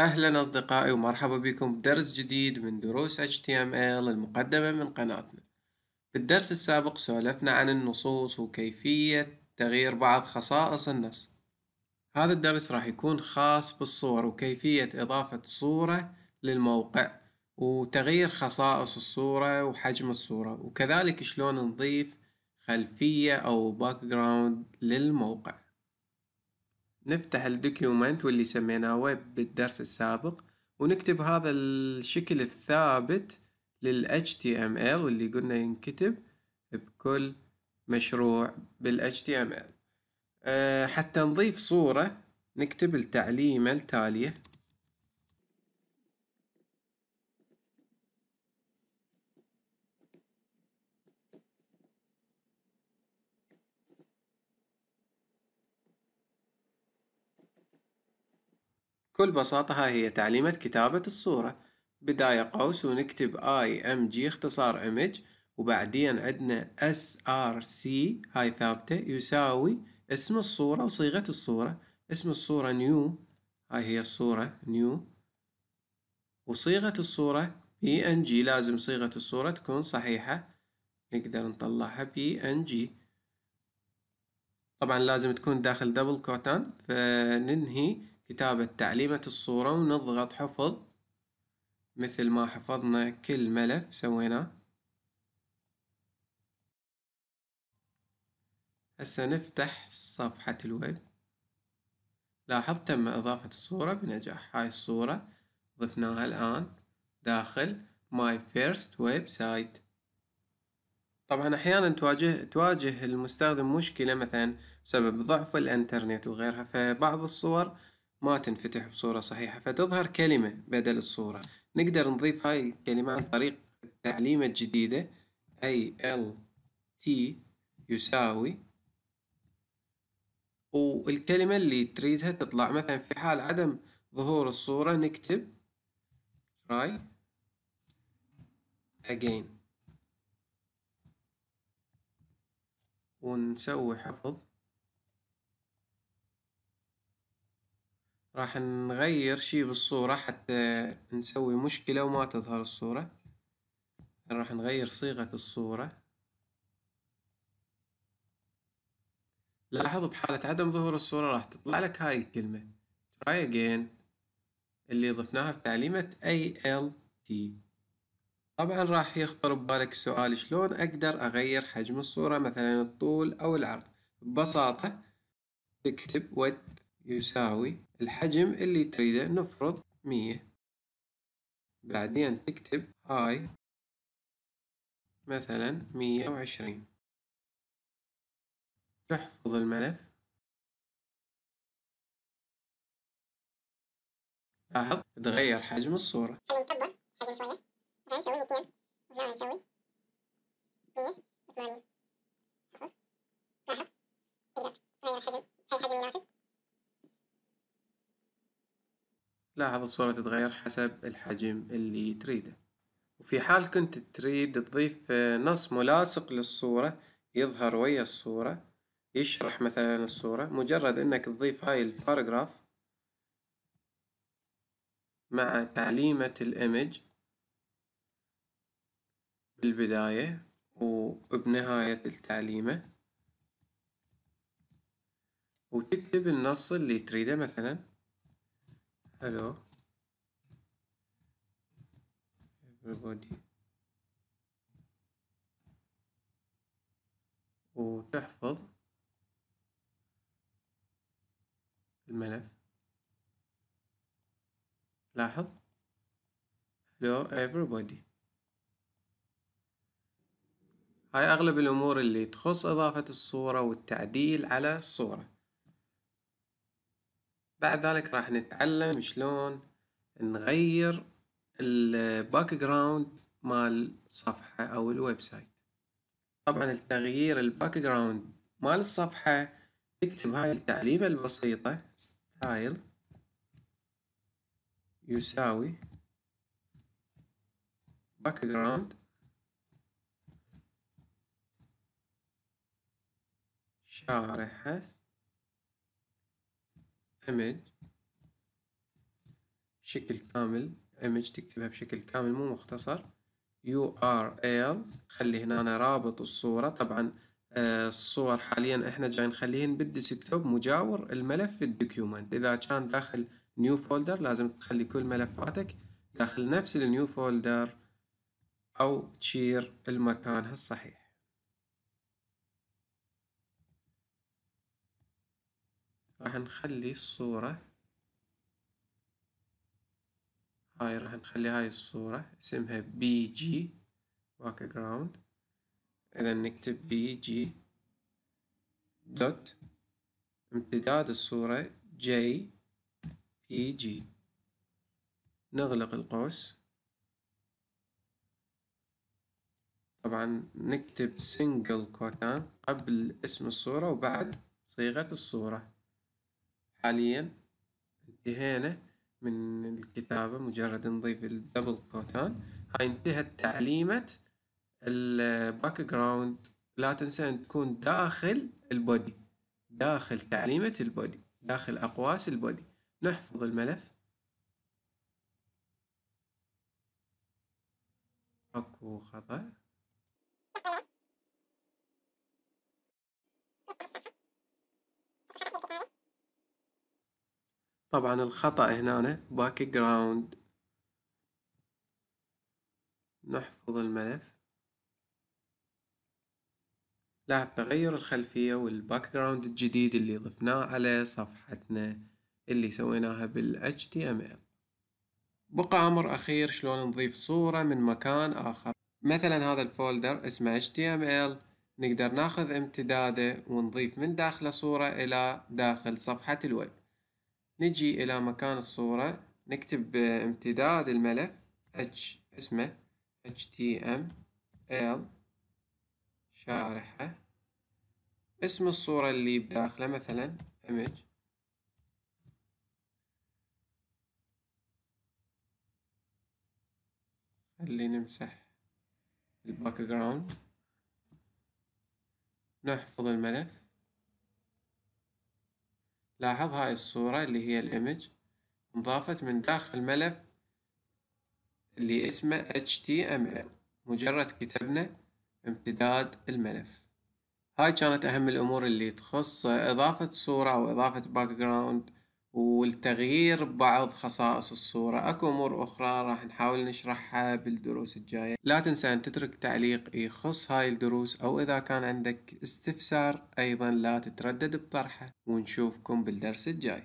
أهلا أصدقائي ومرحبا بكم بدرس جديد من دروس HTML المقدمة من قناتنا بالدرس السابق سولفنا عن النصوص وكيفية تغيير بعض خصائص النص هذا الدرس راح يكون خاص بالصور وكيفية إضافة صورة للموقع وتغيير خصائص الصورة وحجم الصورة وكذلك شلون نضيف خلفية أو باك جراوند للموقع نفتح الدوكيومنت واللي سميناه ويب بالدرس السابق ونكتب هذا الشكل الثابت لل HTML واللي قلنا ينكتب بكل مشروع بال HTML أه حتى نضيف صورة نكتب التعليمة التالية بكل بساطة هاي هي تعليمة كتابة الصورة بداية قوس ونكتب اي ام جي اختصار image وبعدين عندنا اس ار سي هاي ثابتة يساوي اسم الصورة وصيغة الصورة اسم الصورة نيو هاي هي الصورة نيو وصيغة الصورة بي ان جي لازم صيغة الصورة تكون صحيحة نقدر نطلعها بي ان جي طبعا لازم تكون داخل دبل كوتان فننهي كتابة تعليمة الصورة ونضغط حفظ مثل ما حفظنا كل ملف سويناه هسه نفتح صفحة الويب لاحظ تم إضافة الصورة بنجاح هاي الصورة ضفناها الآن داخل My First Website طبعا أحيانا تواجه, تواجه المستخدم مشكلة مثلا بسبب ضعف الإنترنت وغيرها فبعض الصور ما تنفتح بصورة صحيحة فتظهر كلمة بدل الصورة نقدر نضيف هاي الكلمة عن طريق التعليمة الجديدة أي ال تي يساوي والكلمة اللي تريدها تطلع مثلا في حال عدم ظهور الصورة نكتب try again ونسوي حفظ راح نغير شي بالصورة حتى نسوي مشكلة وما تظهر الصورة راح نغير صيغة الصورة لاحظ بحالة عدم ظهور الصورة راح تطلع لك هاي الكلمة try again اللي ضفناها بتعليمة ALT طبعا راح يخطر ببالك السؤال شلون اقدر اغير حجم الصورة مثلا الطول او العرض ببساطة تكتب width يساوي الحجم اللي تريده نفرض مية بعدين تكتب هاي مثلا مية وعشرين تحفظ الملف لاحظ تغير حجم الصورة خلينا نكبر حجم شوية ميتين مية وثمانين لاحظ تغير حجم يناسب لاحظ الصورة تتغير حسب الحجم اللي تريده وفي حال كنت تريد تضيف نص ملاصق للصورة يظهر ويا الصورة يشرح مثلا الصورة مجرد انك تضيف هاي الباراجراف مع تعليمة الايمج بالبداية وبنهاية التعليمة وتكتب النص اللي تريده مثلا hello everybody وتحفظ الملف لاحظ hello everybody هاي أغلب الأمور اللي تخص إضافة الصورة والتعديل على الصورة بعد ذلك راح نتعلم شلون نغير الباك جراوند مال صفحة أو الويب سايت طبعا التغيير الباك جراوند مال الصفحة تكتب هاي التعليمة البسيطة ستايل يساوي باك جراوند شارحة image شكل كامل image تكتبها بشكل كامل مو مختصر URL خلي هنا رابط الصورة طبعا آه، الصور حاليا احنا جاي نخليهن بالديسكتوب مجاور الملف الدوكيومنت اذا كان داخل نيو فولدر لازم تخلي كل ملفاتك داخل نفس النيو فولدر او تشير المكان الصحيح راح نخلي الصورة هاي راح نخلي هاي الصورة اسمها بي جي باك جراوند اذا نكتب بي جي دوت امتداد الصورة جي بي جي نغلق القوس طبعا نكتب سنجل كوتان قبل اسم الصورة وبعد صيغة الصورة حاليا انتهينا من الكتابة مجرد نضيف الدبل كوتان هاي انتهت تعليمة الباك جراوند لا تنسى ان تكون داخل البودي داخل تعليمة البودي داخل أقواس البودي نحفظ الملف اكو خطأ طبعا الخطأ هنا باك جراوند نحفظ الملف لاحظ تغير الخلفية والباك جراوند الجديد اللي ضفناه على صفحتنا اللي سويناها بال HTML بقى أمر أخير شلون نضيف صورة من مكان آخر مثلا هذا الفولدر اسمه HTML نقدر ناخذ امتداده ونضيف من داخله صورة إلى داخل صفحة الويب نجي إلى مكان الصورة نكتب امتداد الملف h اسمه html شارحة اسم الصورة اللي بداخله مثلا image اللي نمسح الباك جراوند نحفظ الملف لاحظ هاي الصورة اللي هي الإيمج انضافت من داخل ملف اللي اسمه HTML مجرد كتبنا امتداد الملف هاي كانت أهم الأمور اللي تخص إضافة صورة أو إضافة باك والتغيير بعض خصائص الصورة أكو أمور أخرى راح نحاول نشرحها بالدروس الجاية لا تنسى أن تترك تعليق يخص هاي الدروس أو إذا كان عندك استفسار أيضا لا تتردد بطرحه ونشوفكم بالدرس الجاي